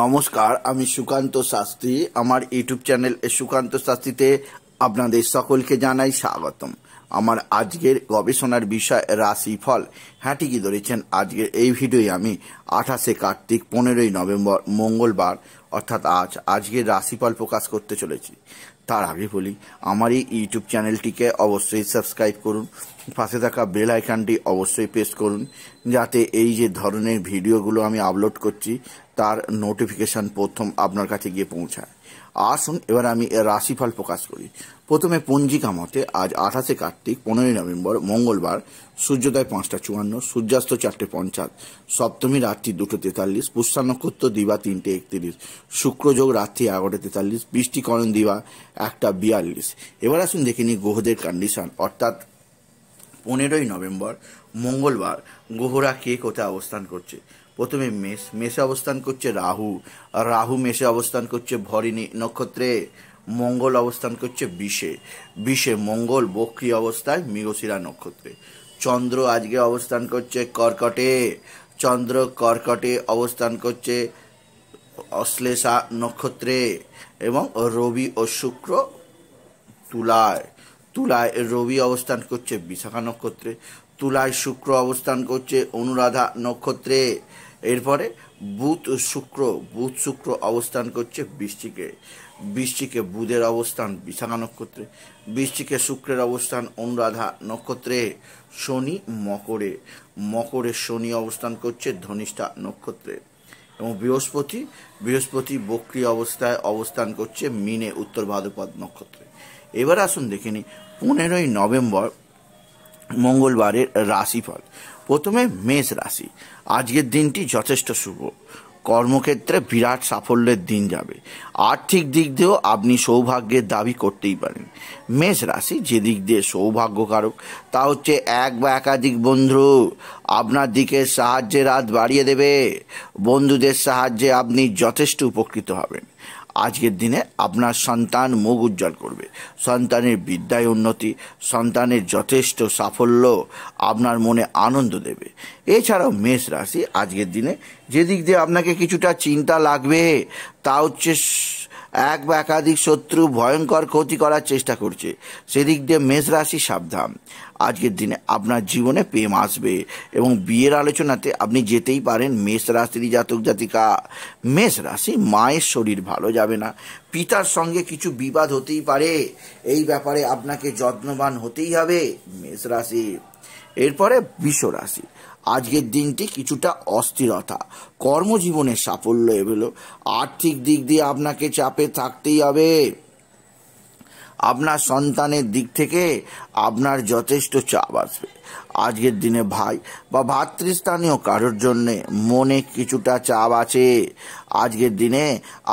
নমস্কার আমি সুকান্ত শাস্ত্রী আমার ইউটিউব চ্যানেল সুকান্ত শাস্ত্রীতে আপনাদের সকলকে জানাই স্বাগতম আমার আজকের গবেষণার বিষয় রাশিফল হ্যাঁ ঠিকই ধরেছেন আজকের এই ভিডিওই আমি আঠাশে কার্তিক পনেরোই নভেম্বর মঙ্গলবার অর্থাৎ আজ আজকের রাশিফল প্রকাশ করতে চলেছি তার আগে বলি আমার এই ইউটিউব চ্যানেলটিকে অবশ্যই সাবস্ক্রাইব করুন পাশে থাকা বেল আইকানটি অবশ্যই প্রেস করুন যাতে এই যে ধরনের ভিডিওগুলো আমি আপলোড করছি তার নোটিফিকেশান প্রথম আপনার কাছে গিয়ে পৌঁছায় আসুন এবার আমি রাশিফল প্রকাশ করি প্রথমে পঞ্জিকা মতে আজ আঠাশে কার্তিক পনেরোই নভেম্বর মঙ্গলবার সূর্যোদয় পাঁচটা চুয়ান্ন সূর্যাস্ত চারটে পঞ্চাশ সপ্তমী রাত্রি দুটো তেতাল্লিশ পুষ্যা নক্ষত্র দিবা তিনটে একত্রিশ শুক্রযোগ রাত্রি এগারোটা তেতাল্লিশ বৃষ্টিকরণ দিবা একটা বিয়াল্লিশ এবার আসুন দেখে নিই গ্রহদের কন্ডিশন অর্থাৎ পনেরোই নভেম্বর মঙ্গলবার গ্রহরা কে কোথায় অবস্থান করছে প্রথমে মেষ মেষে অবস্থান করছে রাহু আর রাহু মেষে অবস্থান করছে ভরিণী নক্ষত্রে মঙ্গল অবস্থান করছে বিষে বিষে মঙ্গল বক্রী অবস্থায় মৃগশিরা নক্ষত্রে চন্দ্র আজকে অবস্থান করছে কর্কটে চন্দ্র কর্কটে অবস্থান করছে অশ্লেষা নক্ষত্রে এবং রবি ও শুক্র তুলায় তুলায় রবি অবস্থান করছে বিশাখা নক্ষত্রে তুলায় শুক্র অবস্থান করছে অনুরাধা নক্ষত্রে এরপরে বুধ শুক্র বুধ শুক্র অবস্থান করছে বৃষ্টিকে বৃষ্টিকে বুধের অবস্থান বিশাখা নক্ষত্রে বৃষ্টিকে শুক্রের অবস্থান অনুরাধা নক্ষত্রে শনি মকরে মকরে শনি অবস্থান করছে ধনিষ্ঠা নক্ষত্রে এবং বৃহস্পতি বৃহস্পতি বক্রি অবস্থায় অবস্থান করছে মিনে উত্তর ভাদ্রপদ নক্ষত্রে এবার আসুন দেখে নিই পনেরোই নভেম্বর মঙ্গলবারের রাশিফল প্রথমে মেষ রাশি আজকের দিনটি যথেষ্ট শুভ কর্মক্ষেত্রে বিরাট সাফল্যের দিন যাবে আর্থিক দিক দিয়েও আপনি সৌভাগ্যের দাবি করতেই পারেন মেষ রাশি যে দিক দিয়ে সৌভাগ্যকারক তা হচ্ছে এক বা একাধিক বন্ধু আপনার দিকে সাহায্যের হাত বাড়িয়ে দেবে বন্ধুদের সাহায্যে আপনি যথেষ্ট উপকৃত হবেন আজকের দিনে আপনার সন্তান মুখ উজ্জ্বল করবে সন্তানের বিদ্যায় উন্নতি সন্তানের যথেষ্ট সাফল্য আপনার মনে আনন্দ দেবে এছাড়াও মেষ রাশি আজকের দিনে যে দিক দিয়ে আপনাকে কিছুটা চিন্তা লাগবে তা হচ্ছে এক বা একাধিক শত্রু ভয়ঙ্কর ক্ষতি করার চেষ্টা করছে সেদিক দিয়ে মেষ রাশি সাবধান আজকের দিনে আপনার জীবনে প্রেম আসবে এবং বিয়ের আলোচনাতে আপনি যেতেই পারেন মেষ রাশির জাতক জাতিকা মেষ রাশি মায়ের শরীর ভালো যাবে না পিতার সঙ্গে কিছু বিবাদ হতেই পারে এই ব্যাপারে আপনাকে যত্নবান হতেই হবে মেষ রাশি এরপরে বিশ্ব রাশি আজকের দিনটি কিছুটা অস্থিরতা কর্মজীবনের সাফল্য এগুলো আর্থিক দিক দিয়ে আপনাকে চাপে থাকতেই হবে আপনার সন্তানের দিক থেকে আপনার যথেষ্ট চাপ আসবে আজকের দিনে ভাই বা ভাতৃস্থানীয় কারোর জন্যে মনে কিছুটা চাপ আছে আজকের দিনে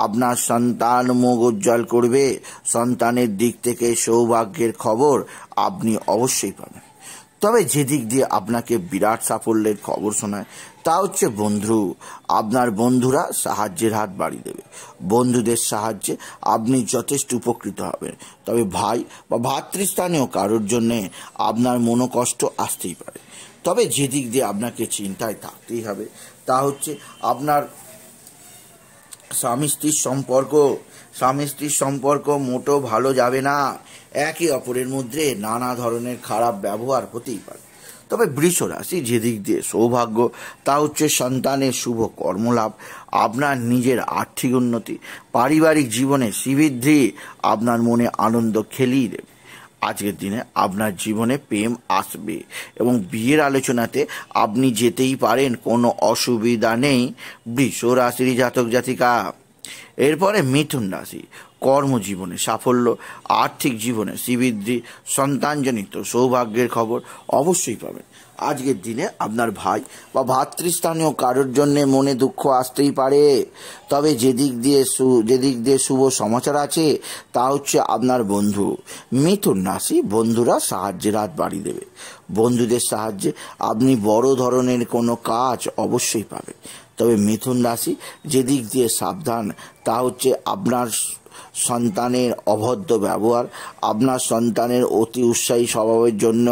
আপনার সন্তান মুখ উজ্জ্বল করবে সন্তানের দিক থেকে সৌভাগ্যের খবর আপনি অবশ্যই পাবেন তবে যেদিক দিয়ে আপনাকে বিরাট সাফল্যের খবর শোনায় তা হচ্ছে বন্ধু আপনার বন্ধুরা সাহায্যের হাত বাড়িয়ে দেবে বন্ধুদের সাহায্যে আপনি যথেষ্ট উপকৃত হবেন তবে ভাই বা ভাতৃস্থানীয় কারোর জন্যে আপনার মনোকষ্ট আসতেই পারে তবে যেদিক দিয়ে আপনাকে চিন্তায় থাকতেই হবে তা হচ্ছে আপনার স্বামী স্ত্রীর সম্পর্ক স্বামী স্ত্রীর সম্পর্ক মোটো ভালো যাবে না একে অপরের মধ্যে নানা ধরনের খারাপ ব্যবহার হতেই পারে তবে বৃষ রাশি যেদিক দিয়ে সৌভাগ্য তা হচ্ছে সন্তানের শুভ কর্মলাভ আপনার নিজের আর্থিক উন্নতি পারিবারিক জীবনে শ্রীবৃদ্ধি আপনার মনে আনন্দ খেলিয়ে দেবে আজকের দিনে আপনার জীবনে প্রেম আসবে এবং বিয়ের আলোচনাতে আপনি যেতেই পারেন কোনো অসুবিধা নেই বৃষ রাশির জাতক জাতিকা এরপরে মিথুন রাশি কর্মজীবনে সাফল্য আর্থিক জীবনে শ্রীবৃদ্ধি সন্তানজনিত সৌভাগ্যের খবর অবশ্যই পাবেন আজকের দিনে আপনার ভাই বা ভাতৃস্থানীয় কারোর জন্য মনে দুঃখ আসতেই পারে তবে যেদিক দিয়ে যেদিক দিয়ে শুভ সমাচার আছে তা হচ্ছে আপনার বন্ধু মিথুন রাশি বন্ধুরা সাহায্যের হাত বাড়িয়ে দেবে বন্ধুদের সাহায্যে আপনি বড় ধরনের কোনো কাজ অবশ্যই পাবেন তবে মিথুন রাশি যেদিক দিয়ে সাবধান তা হচ্ছে আপনার সন্তানের অভদ্র ব্যবহার আপনার সন্তানের অতি উৎসাহী স্বভাবের জন্য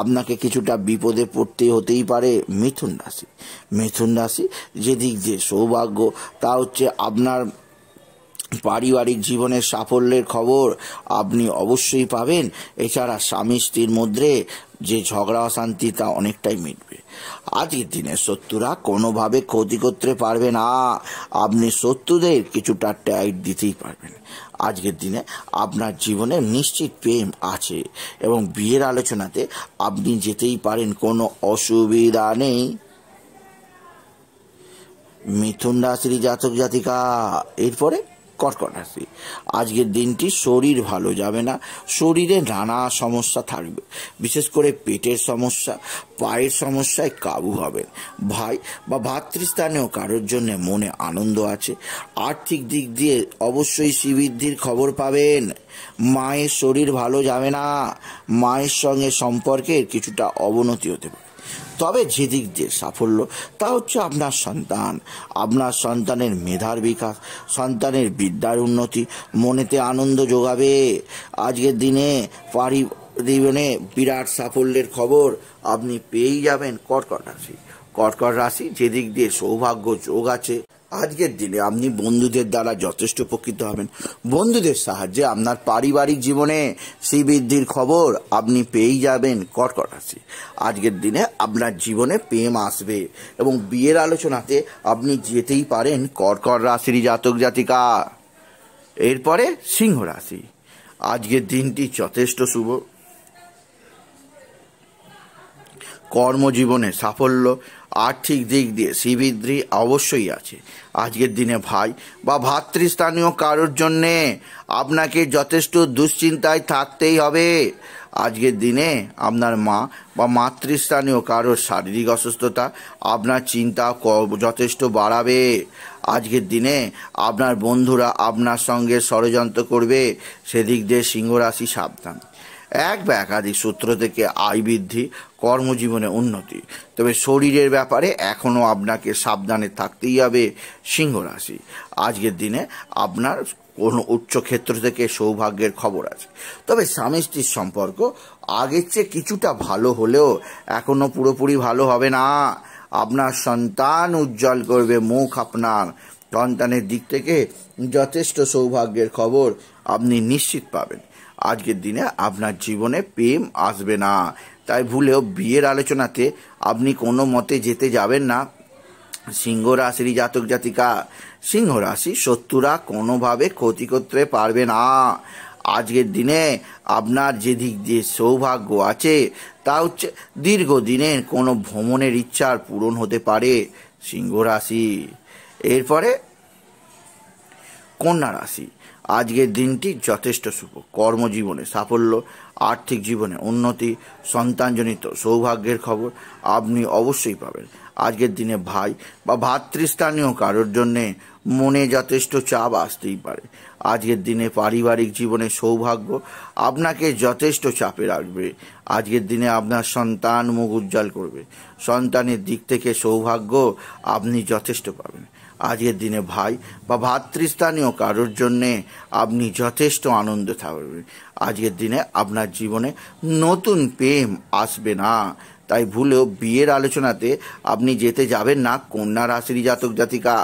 আপনাকে কিছুটা বিপদে পড়তে হতেই পারে মিথুন রাশি মিথুন রাশি যেদিক দিয়ে সৌভাগ্য তা হচ্ছে আপনার পারিবারিক জীবনের সাফল্যের খবর আপনি অবশ্যই পাবেন এছাড়া স্বামী স্ত্রীর মধ্যে যে ঝগড়া অশান্তি তা অনেকটাই মিটবে আজকের দিনে শত্রুরা কোনোভাবে ক্ষতি করতে পারবে না আপনি শত্রুদের কিছুটা টাইট দিতেই পারবেন আজকের দিনে আপনার জীবনে নিশ্চিত প্রেম আছে এবং বিয়ের আলোচনাতে আপনি যেতেই পারেন কোনো অসুবিধা নেই মিথুন রাশির জাতক জাতিকা এরপরে কর্কট রাশি আজকের দিনটি শরীর ভালো যাবে না শরীরে নানা সমস্যা থাকবে বিশেষ করে পেটের সমস্যা পায়ের সমস্যায় কাবু হবে ভাই বা ভাতৃস্থানেও কারোর জন্য মনে আনন্দ আছে আর্থিক দিক দিয়ে অবশ্যই শ্রীবৃদ্ধির খবর পাবেন মায়ের শরীর ভালো যাবে না মায়ের সঙ্গে সম্পর্কের কিছুটা অবনতি হতে পারে তবে যেদিক দিয়ে সাফল্য তা হচ্ছে আপনার সন্তান আপনার সন্তানের মেধার বিকাশ সন্তানের বিদ্যার উন্নতি মনেতে আনন্দ যোগাবে আজকের দিনে পারি জীবনে বিরাট সাফল্যের খবর আপনি পেয়েই যাবেন কর্কট রাশি কর্কট রাশি যেদিক দিয়ে সৌভাগ্য যোগ আছে আজকের দিনে আপনি বন্ধুদের দ্বারা যথেষ্ট উপকৃত হবেন বন্ধুদের সাহায্যে আপনার পারিবারিক জীবনে শ্রীবৃদ্ধির খবর আপনি পেয়েই যাবেন কর্কট রাশি আজকের দিনে আপনার জীবনে প্রেম আসবে এবং বিয়ের আলোচনাতে আপনি যেতেই পারেন কর্কর রাশির জাতক জাতিকা এরপরে সিংহ রাশি আজকের দিনটি যথেষ্ট শুভ কর্মজীবনে সাফল্য আর্থিক দিক দিয়ে শ্রীবৃদ্ধি অবশ্যই আছে আজকের দিনে ভাই বা ভাতৃস্থানীয় কারোর জন্যে আপনাকে যথেষ্ট দুশ্চিন্তায় থাকতেই হবে আজকের দিনে আপনার মা বা মাতৃস্থানীয় কারোর শারীরিক অসুস্থতা আপনার চিন্তা যথেষ্ট বাড়াবে আজকের দিনে আপনার বন্ধুরা আপনার সঙ্গে ষড়যন্ত্র করবে সেদিক দিয়ে সিংহরাশি সাবধান এক বা একাধিক সূত্র থেকে আয় বৃদ্ধি কর্মজীবনে উন্নতি তবে শরীরের ব্যাপারে এখনও আপনাকে সাবধানে থাকতেই হবে সিংহরাশি আজকের দিনে আপনার কোনো উচ্চ ক্ষেত্র থেকে সৌভাগ্যের খবর আছে তবে স্বামী স্ত্রীর সম্পর্ক আগের চেয়ে কিছুটা ভালো হলেও এখনও পুরোপুরি ভালো হবে না আপনার সন্তান উজ্জ্বল করবে মুখ আপনার সন্তানের দিক থেকে যথেষ্ট সৌভাগ্যের খবর আপনি নিশ্চিত পাবেন আজকের দিনে আপনার জীবনে প্রেম আসবে না তাই ভুলেও বিয়ের আলোচনাতে আপনি কোনো মতে যেতে যাবেন না সিংহ রাশির জাতক জাতিকা সিংহ রাশি শত্রুরা কোনোভাবে ক্ষতি করতে পারবে না আজকের দিনে আপনার যেদিক দিয়ে সৌভাগ্য আছে তা হচ্ছে দীর্ঘদিনের কোনো ভ্রমণের ইচ্ছার পূরণ হতে পারে সিংহ রাশি এরপরে কন্যা রাশি আজকের দিনটি যথেষ্ট শুভ কর্মজীবনে সাফল্য আর্থিক জীবনে উন্নতি সন্তানজনিত সৌভাগ্যের খবর আপনি অবশ্যই পাবেন আজকের দিনে ভাই বা ভাতৃস্থানীয় কারোর জন্যে মনে যথেষ্ট চাপ আসতেই পারে আজকের দিনে পারিবারিক জীবনে সৌভাগ্য আপনাকে যথেষ্ট চাপে রাখবে আজকের দিনে আপনার সন্তান মুখ উজ্জ্বল করবে সন্তানের দিক থেকে সৌভাগ্য আপনি যথেষ্ট পাবেন আজকের দিনে ভাই বা ভাতৃস্থানীয় কারোর জন্যে আপনি যথেষ্ট আনন্দ থাকবেন আজকের দিনে আপনার জীবনে নতুন প্রেম আসবে না তাই ভুলেও বিয়ের আলোচনাতে আপনি যেতে যাবেন না কন্যা রাশির জাতক জাতিকা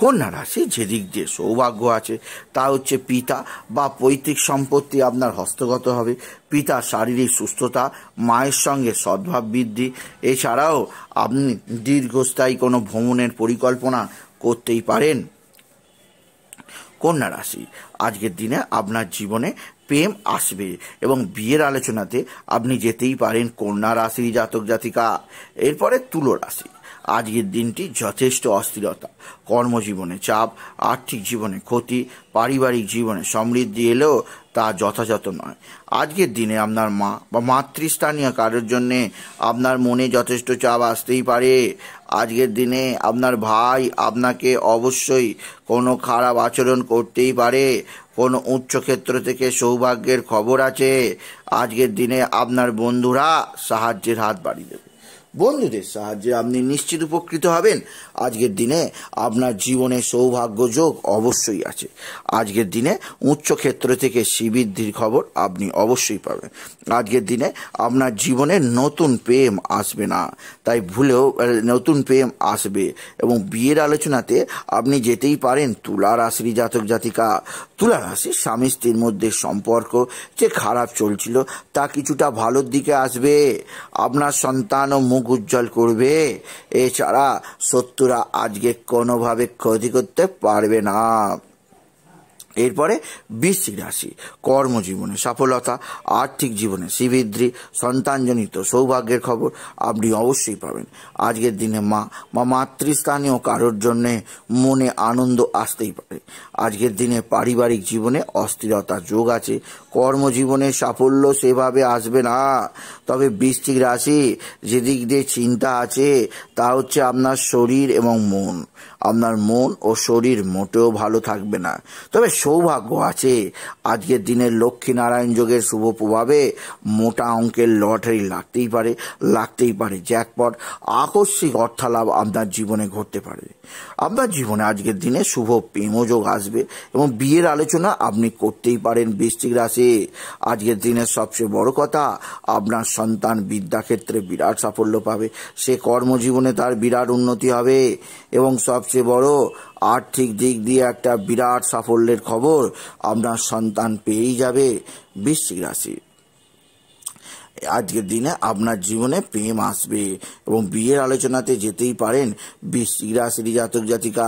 কন্যা রাশি যেদিক দিয়ে সৌভাগ্য আছে তা হচ্ছে পিতা বা পৈতৃক সম্পত্তি আপনার হস্তগত হবে পিতা শারীরিক সুস্থতা মায়ের সঙ্গে সদ্ভাব বৃদ্ধি এছাড়াও আপনি দীর্ঘস্থায়ী কোনো ভ্রমণের পরিকল্পনা করতেই পারেন কন্যা রাশি আজকের দিনে আপনার জীবনে প্রেম আসবে এবং বিয়ের আলোচনাতে আপনি যেতেই পারেন কন্যা রাশির জাতক জাতিকা এরপরে তুলো রাশি আজকের দিনটি যথেষ্ট অস্থিরতা কর্মজীবনে চাপ আর্থিক জীবনে ক্ষতি পারিবারিক জীবনে সমৃদ্ধি এলেও তা যথাযথ নয় আজকের দিনে আপনার মা বা মাতৃস্থানীয় কারোর জন্যে আপনার মনে যথেষ্ট চাপ আসতেই পারে আজকের দিনে আপনার ভাই আপনাকে অবশ্যই কোনো খারাপ আচরণ করতেই পারে কোনো উচ্চ ক্ষেত্র থেকে সৌভাগ্যের খবর আছে আজকের দিনে আপনার বন্ধুরা সাহায্যের হাত বাড়িয়ে দেবে বন্ধুদের সাহায্যে আপনি নিশ্চিত উপকৃত হবেন আজকের দিনে আপনার জীবনে সৌভাগ্য যোগ অবশ্যই আছে আজকের দিনে উচ্চ ক্ষেত্র থেকে শ্রীবৃদ্ধির খবর আপনি অবশ্যই পাবেন আজকের দিনে আপনার জীবনে নতুন প্রেম আসবে না তাই ভুলেও নতুন প্রেম আসবে এবং বিয়ের আলোচনাতে আপনি যেতেই পারেন তুলা রাশি জাতক জাতিকা তুলা রাশি স্বামী স্ত্রীর মধ্যে সম্পর্ক যে খারাপ চলছিল তা কিছুটা ভালোর দিকে আসবে আপনার সন্তান ও মুখ উজ্জ্বল করবে এছাড়া শত্রুরা আজকে কোনোভাবে ক্ষতি করতে পারবে না এরপরে বৃশ্চিক রাশি কর্মজীবনে সফলতা আর্থিক জীবনে শ্রীবৃদ্ধি সন্তানজনিত সৌভাগ্যের খবর আপনি অবশ্যই পাবেন আজকের দিনে মা বা মাতৃস্থানীয় কারোর জন্যে মনে আনন্দ আসতেই পারে আজকের দিনে পারিবারিক জীবনে অস্থিরতা যোগ আছে কর্মজীবনে সাফল্য সেভাবে আসবে না তবে বৃশ্চিক রাশি যেদিক দিয়ে চিন্তা আছে তা হচ্ছে আপনার শরীর এবং মন আপনার মন ও শরীর মোটেও ভালো থাকবে না তবে সৌভাগ্য আছে আজকের দিনের নারায়ণ যোগের শুভ প্রভাবে মোটা অঙ্কের লটারি লাগতেই পারে লাগতেই পারে জ্যাকপট আকস্মিক অর্থালাভ আপনার জীবনে ঘটতে পারে আপনার জীবনে আজকের দিনে শুভ প্রেমযোগ আসবে এবং বিয়ের আলোচনা আপনি করতেই পারেন বৃষ্টিক রাশি আজকের দিনের সবচেয়ে বড় কথা আপনার সন্তান বিদ্যাক্ষেত্রে বিরাট সাফল্য পাবে সে কর্মজীবনে তার বিরাট উন্নতি হবে এবং সব সবচেয়ে বড় আর্থিক দিক দিয়ে একটা বিরাট সাফল্যের খবর আপনার সন্তান পেয়েই যাবে বৃশ্চিক রাশি আজকের দিনে আপনার জীবনে প্রেম আসবে এবং বিয়ের আলোচনাতে যেতেই পারেন বৃশ্চিক রাশির জাতক জাতিকা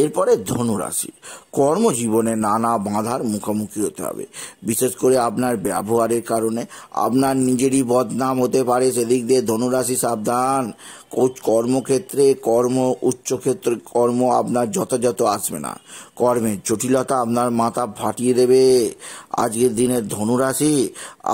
এরপরে ধনুরাশি কর্মজীবনে নানা বাঁধার মুখোমুখি হতে হবে বিশেষ করে আপনার ব্যবহারের কারণে আপনার নিজেরই বদনাম হতে পারে সেদিক দিয়ে ধনুরাশি সাবধান কর্মক্ষেত্রে কর্ম উচ্চক্ষেত্রে কর্ম আপনার যথাযথ আসবে না কর্মের জটিলতা আপনার মাথা ফাটিয়ে দেবে আজকের দিনের ধনুরাশি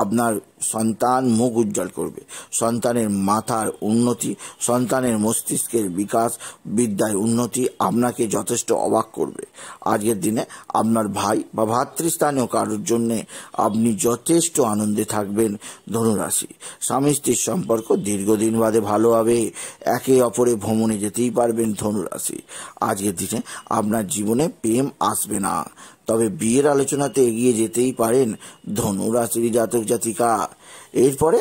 আপনার সন্তান মুখ উজ্জ্বল করবে সন্তানের মাথার উন্নতি সন্তানের মস্তিষ্কের বিকাশ বিদ্যায় উন্নতি আপনাকে যথেষ্ট অবাক করবে আজকের দিনে আপনার ভাই বা ভাতৃস্থানীয় কারোর জন্যে আপনি যথেষ্ট আনন্দে থাকবেন ধনুরাশি স্বামী স্ত্রীর সম্পর্ক দীর্ঘদিন বাদে ভালো হবে একে অপরে ভ্রমণে যেতেই পারবেন ধনুরাশি আজকের দিনে আপনার জীবনে প্রেম আসবে না তবে বিয়ের আলোচনাতে এগিয়ে যেতেই পারেন ধনুরাশির জাতক জাতিকা এরপরে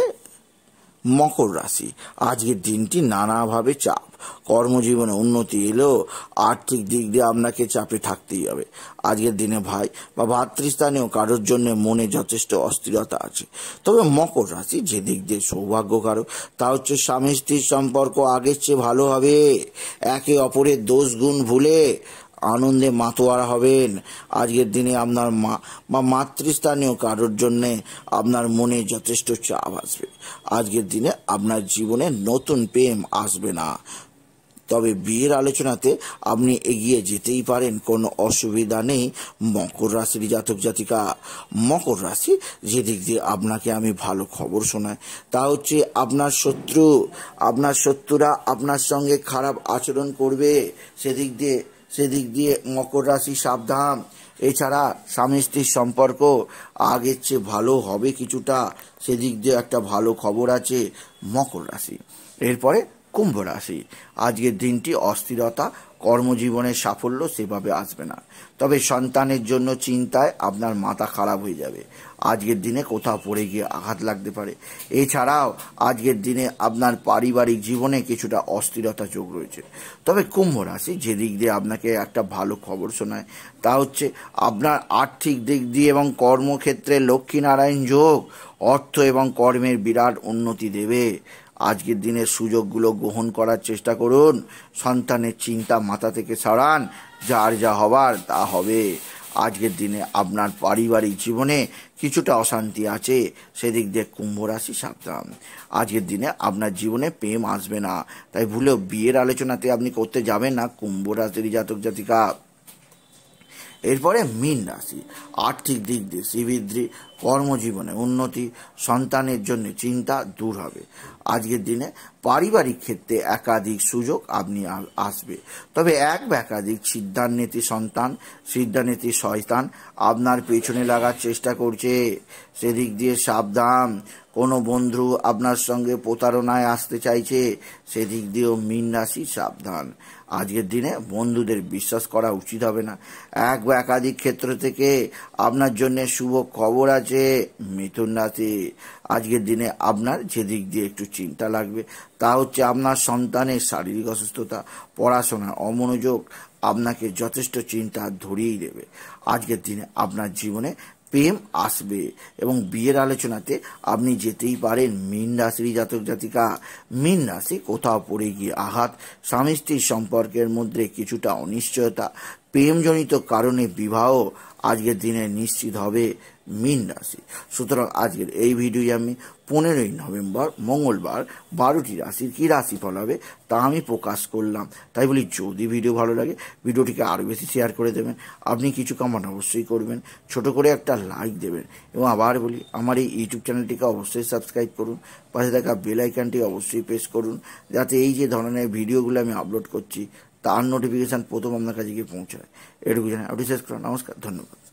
মকর রাশি আজকের দিনটি নানাভাবে চাপ কর্মজীবনে উন্নতি এলেও আর্থিক দিক দিয়ে আপনাকে চাপে থাকতেই হবে আজকের দিনে ভাই বা ভাতৃস্থানেও কারোর জন্য মনে যথেষ্ট অস্থিরতা আছে তবে মকর রাশি যে দিক দিয়ে সৌভাগ্যকারক তা হচ্ছে স্বামী স্ত্রীর সম্পর্ক আগের চেয়ে ভালো হবে একে অপরের দোষ গুণ ভুলে আনন্দে মাতোয়ারা হবেন আজকের দিনে আপনার মা বা মাতৃস্থানীয় কারোর জন্যে আপনার মনে যথেষ্ট চাপ আসবে আজকের দিনে আপনার জীবনে নতুন প্রেম আসবে না তবে বিয়ের আলোচনাতে আপনি এগিয়ে যেতেই পারেন কোনো অসুবিধা নেই মকর রাশির জাতক জাতিকা মকর রাশি যেদিক দিয়ে আপনাকে আমি ভালো খবর শোনাই তা হচ্ছে আপনার শত্রু আপনার শত্রুরা আপনার সঙ্গে খারাপ আচরণ করবে সেদিক দিয়ে সেদিক দিয়ে মকর রাশি সাবধান এছাড়া স্বামী স্ত্রীর সম্পর্ক আগের চেয়ে ভালো হবে কিছুটা সেদিক দিয়ে একটা ভালো খবর আছে মকর রাশি এরপরে কুম্ভ রাশি আজকের দিনটি অস্থিরতা কর্মজীবনের সাফল্য সেভাবে আসবে না তবে সন্তানের জন্য চিন্তায় আপনার মাথা খারাপ হয়ে যাবে আজকের দিনে কোথাও পড়ে গিয়ে আঘাত লাগতে পারে এছাড়াও আজকের দিনে আপনার পারিবারিক জীবনে কিছুটা অস্থিরতা যোগ রয়েছে তবে কুম্ভ রাশি যে দিক দিয়ে আপনাকে একটা ভালো খবর শোনায় তা হচ্ছে আপনার আর্থিক দিক দিয়ে এবং কর্মক্ষেত্রে লক্ষ্মীনারায়ণ যোগ অর্থ এবং কর্মের বিরাট উন্নতি দেবে আজকের দিনের সুযোগগুলো গ্রহণ করার চেষ্টা করুন সন্তানের চিন্তা মাথা থেকে সারান যার যা হবার তা হবে আজকের দিনে আপনার পারিবারিক জীবনে কিছুটা অশান্তি আছে সেদিক দিয়ে কুম্ভ রাশি সাবধান আজকের দিনে আপনার জীবনে প্রেম আসবে না তাই ভুলেও বিয়ের আলোচনাতে আপনি করতে যাবেন না কুম্ভ রাশির জাতক জাতিকা এরপরে মীন রাশি আর্থিক দিক দিয়ে শ্রীবৃদ্ধি কর্মজীবনে উন্নতি সন্তানের জন্য চিন্তা দূর হবে আজকের দিনে পারিবারিক ক্ষেত্রে একাধিক সুযোগ আপনি আসবে তবে এক বা একাধিক সিদ্ধান্নীতি সন্তান সিদ্ধান্তি শয়তান আপনার পেছনে লাগার চেষ্টা করছে সেদিক দিয়ে সাবধান কোনো বন্ধু আপনার সঙ্গে প্রতারণায় আসতে চাইছে সেদিক দিয়েও মীন রাশি সাবধান আজকের দিনে বন্ধুদের বিশ্বাস করা উচিত হবে না এক বা একাধিক ক্ষেত্র থেকে আপনার জন্য শুভ খবর আছে মিথুন রাশি আজকের দিনে আপনার যে দিক দিয়ে একটু চিন্তা লাগবে তা হচ্ছে আপনার সন্তানের শারীরিক অসুস্থতা পড়াশোনার অমনোযোগ আপনাকে যথেষ্ট চিন্তা ধরিয়েই দেবে আজকের দিনে আপনার জীবনে প্রেম আসবে এবং বিয়ের আলোচনাতে আপনি যেতেই পারেন মীন রাশির জাতক জাতিকা মীন রাশি কোথাও পড়ে গিয়ে আঘাত স্বামী স্ত্রীর সম্পর্কের মধ্যে কিছুটা অনিশ্চয়তা প্রেমজনিত কারণে বিবাহ আজকের দিনে নিশ্চিত হবে মীন রাশি সুতরাং আজকের এই ভিডিওই আমি পনেরোই নভেম্বর মঙ্গলবার বারোটি রাশির কী রাশি হবে তা আমি প্রকাশ করলাম তাই বলি যদি ভিডিও ভালো লাগে ভিডিওটিকে আরও বেশি শেয়ার করে দেবেন আপনি কিছু কামান অবশ্যই করবেন ছোট করে একটা লাইক দেবেন এবং আবার বলি আমার এই ইউটিউব চ্যানেলটিকে অবশ্যই সাবস্ক্রাইব করুন পাশে থাকা বেলাইকানটি অবশ্যই প্রেস করুন যাতে এই যে ধরনের ভিডিওগুলো আমি আপলোড করছি তার নোটিফিকেশান প্রথম আপনার কাছে গিয়ে পৌঁছায় এটুকু জানাই আপনি শেষ করুন নমস্কার ধন্যবাদ